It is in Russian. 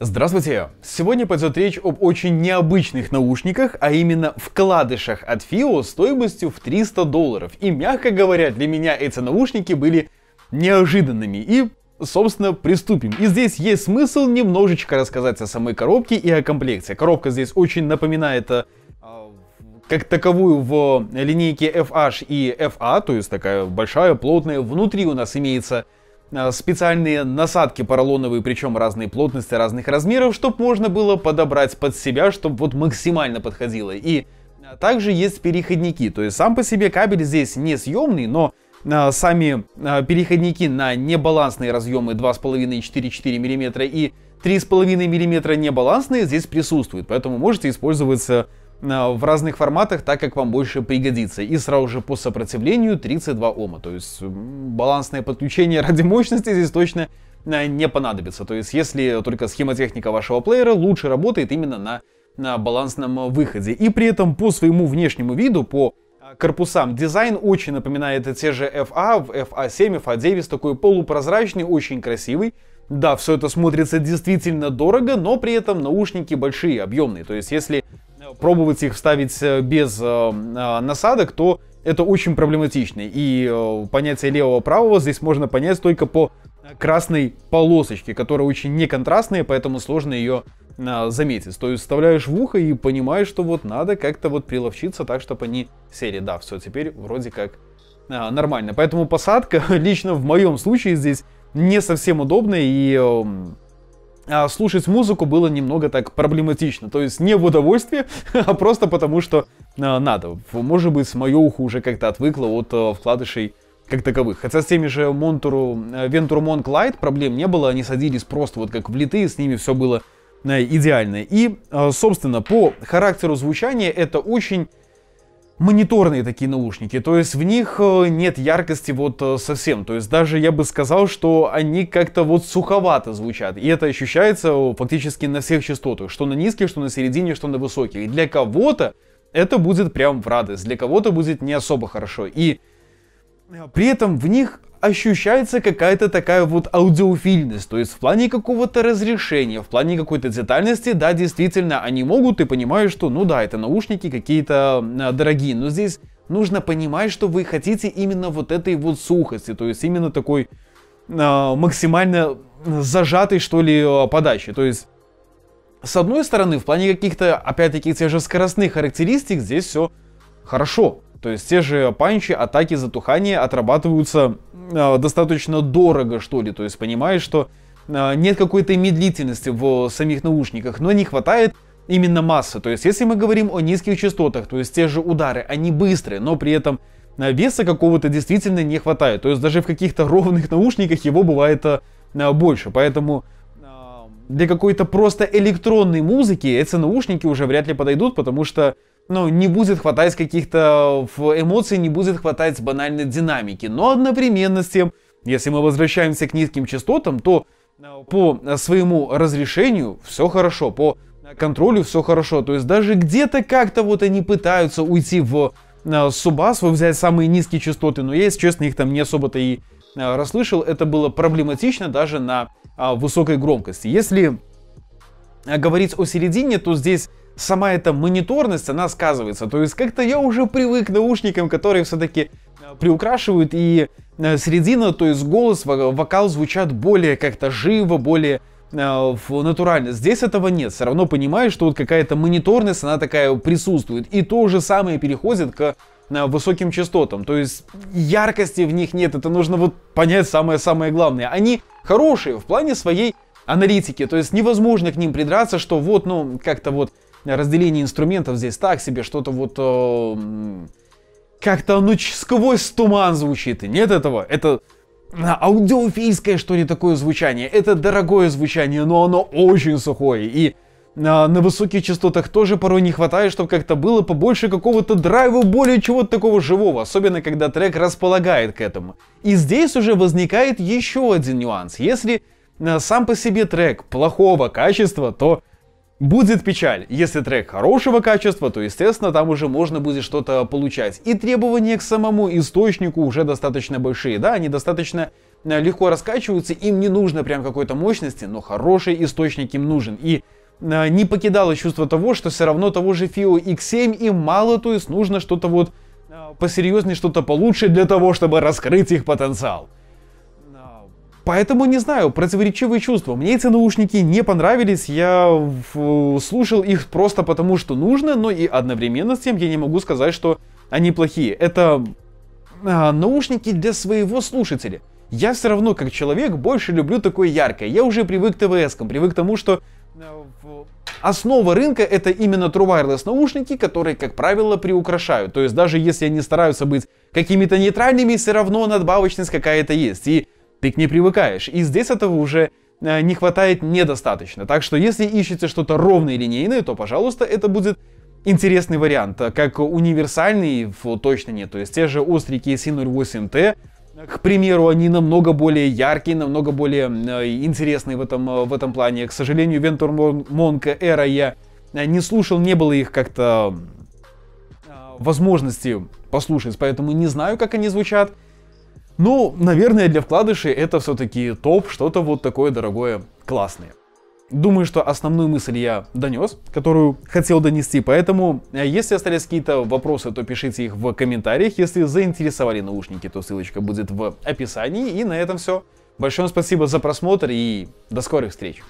Здравствуйте! Сегодня пойдет речь об очень необычных наушниках, а именно вкладышах от FIO стоимостью в 300 долларов. И мягко говоря, для меня эти наушники были неожиданными и собственно, приступим. И здесь есть смысл немножечко рассказать о самой коробке и о комплекте. Коробка здесь очень напоминает э, как таковую в линейке FH и FA, то есть такая большая, плотная. Внутри у нас имеется Э, специальные насадки поролоновые, причем разные плотности, разных размеров, чтобы можно было подобрать под себя, чтобы вот максимально подходило. И э, также есть переходники, то есть сам по себе кабель здесь не съемный, но э, сами переходники на небалансные разъемы 2,5 и 4,4 мм и 3,5 мм небалансные здесь присутствуют, поэтому можете использовать а, в разных форматах, так как вам больше пригодится. И сразу же по сопротивлению 32 Ома. То есть балансное подключение ради мощности здесь точно а, не понадобится. То есть если только схемотехника вашего плеера лучше работает именно на, на балансном выходе. И при этом по своему внешнему виду, по а, корпусам. Дизайн очень напоминает те же FA, в FA7, FA9, такой полупрозрачный, очень красивый. Да, все это смотрится действительно дорого, но при этом наушники большие, объемные. То есть, если пробовать их вставить э, без э, а, насадок, то это очень проблематично. И э, понятие левого-правого здесь можно понять только по красной полосочке, которая очень неконтрастная, поэтому сложно ее а, заметить. То есть вставляешь в ухо и понимаешь, что вот надо как-то вот приловчиться так, чтобы они сели. Да, все, теперь вроде как а, нормально. Поэтому посадка лично в моем случае здесь не совсем удобная и а, слушать музыку было немного так проблематично. То есть не в удовольствии, а просто потому, что а, надо. Может быть, мое ухо уже как-то отвыкло от э, вкладышей как таковых. Хотя с теми же Монтуру, э, Вентуру Монк Лайт проблем не было, они садились просто вот как влитые, с ними все было э, идеально. И, собственно, по характеру звучания это очень мониторные такие наушники, то есть в них э, нет яркости вот э, совсем, то есть даже я бы сказал, что они как-то вот суховато звучат, и это ощущается фактически на всех частотах, что на низких, что на середине, что на высоких, и для кого-то это будет прям в радость, для кого-то будет не особо хорошо, и э, при этом в них ощущается какая-то такая вот аудиофильность, то есть в плане какого-то разрешения, в плане какой-то детальности, да, действительно, они могут, и понимаешь, что, ну да, это наушники какие-то а, дорогие, но здесь нужно понимать, что вы хотите именно вот этой вот сухости, то есть именно такой э, максимально зажатой, что ли, а, подачи, то есть с одной стороны, в плане каких-то, опять-таки, тех же скоростных характеристик, здесь все хорошо. То есть те же панчи, атаки, затухания отрабатываются э, достаточно дорого, что ли. То есть понимаешь, что э, нет какой-то медлительности в самих наушниках, но не хватает именно массы. То есть если мы говорим о низких частотах, то есть те же удары, они быстрые, но при этом э, веса какого-то действительно не хватает. То есть даже в каких-то ровных наушниках его бывает э, э больше. Поэтому э, для какой-то просто электронной музыки эти наушники уже вряд ли подойдут, потому что ну, не будет хватать каких-то эмоций, не будет хватать банальной динамики. Но одновременно с тем, если мы возвращаемся к низким частотам, то э, по своему разрешению все хорошо, по контролю все хорошо. То есть даже где-то как-то вот они пытаются уйти в э, Субасу, взять самые низкие частоты, но я, если честно, их там не особо-то и э, расслышал. Это было проблематично даже на высокой громкости. Если говорить о середине, то здесь сама эта мониторность, она сказывается. То есть как-то я уже привык к наушникам, которые все-таки э, приукрашивают и э, середина, то есть голос, вокал звучат более как-то живо, более э, натурально. Здесь этого нет. Все равно понимаешь, что вот какая-то мониторность, она такая присутствует. И то же самое переходит к высоким частотам. То есть яркости в них нет. Это нужно вот понять самое-самое главное. Они хорошие в плане своей аналитики. То есть невозможно к ним придраться, что вот, ну, как-то вот разделение инструментов здесь так себе, что-то вот... Э, как-то оно сквозь туман звучит. И нет этого. Это аудиофильское, что ли, такое звучание. Это дорогое звучание, но оно очень сухое. И на, на высоких частотах тоже порой не хватает, чтобы как-то было побольше какого-то драйва, более чего-то такого живого, особенно когда трек располагает к этому. И здесь уже возникает еще один нюанс. Если э, сам по себе трек плохого качества, то Будет печаль. Если трек хорошего качества, то, естественно, там уже можно будет что-то получать. И требования к самому источнику уже достаточно большие, да, они достаточно э, легко раскачиваются, им не нужно прям какой-то мощности, но хороший источник им нужен. И э, не покидало чувство того, что все равно того же FIO X7 и мало, то есть нужно что-то вот э, посерьезнее, что-то получше для того, чтобы раскрыть их потенциал. Поэтому не знаю, противоречивые чувства. Мне эти наушники не понравились, я слушал их просто потому, что нужно, но и одновременно с тем я не могу сказать, что они плохие. Это а, наушники для своего слушателя. Я все равно, как человек, больше люблю такое яркое. Я уже привык к ТВС, привык к тому, что э, Основа рынка это именно True Wireless наушники, которые, как правило, приукрашают. То есть даже если они стараются быть какими-то нейтральными, все равно надбавочность какая-то есть. И ты к ней привыкаешь. И здесь этого уже э, не хватает недостаточно. Так что если ищете что-то ровное и линейное, то, пожалуйста, это будет интересный вариант. А как универсальный фу, точно нет. То есть те же острики C08T, к примеру, они намного более яркие, намного более э, интересные в этом, э, в этом плане. К сожалению, Venture Monk Era я не слушал, не было их как-то возможности послушать, поэтому не знаю, как они звучат. Ну, наверное, для вкладышей это все-таки топ, что-то вот такое дорогое, классное. Думаю, что основную мысль я донес, которую хотел донести, поэтому э, если остались какие-то вопросы, то пишите их в комментариях. Если заинтересовали наушники, то ссылочка будет в описании. И на этом все. Большое спасибо за просмотр и до скорых встреч!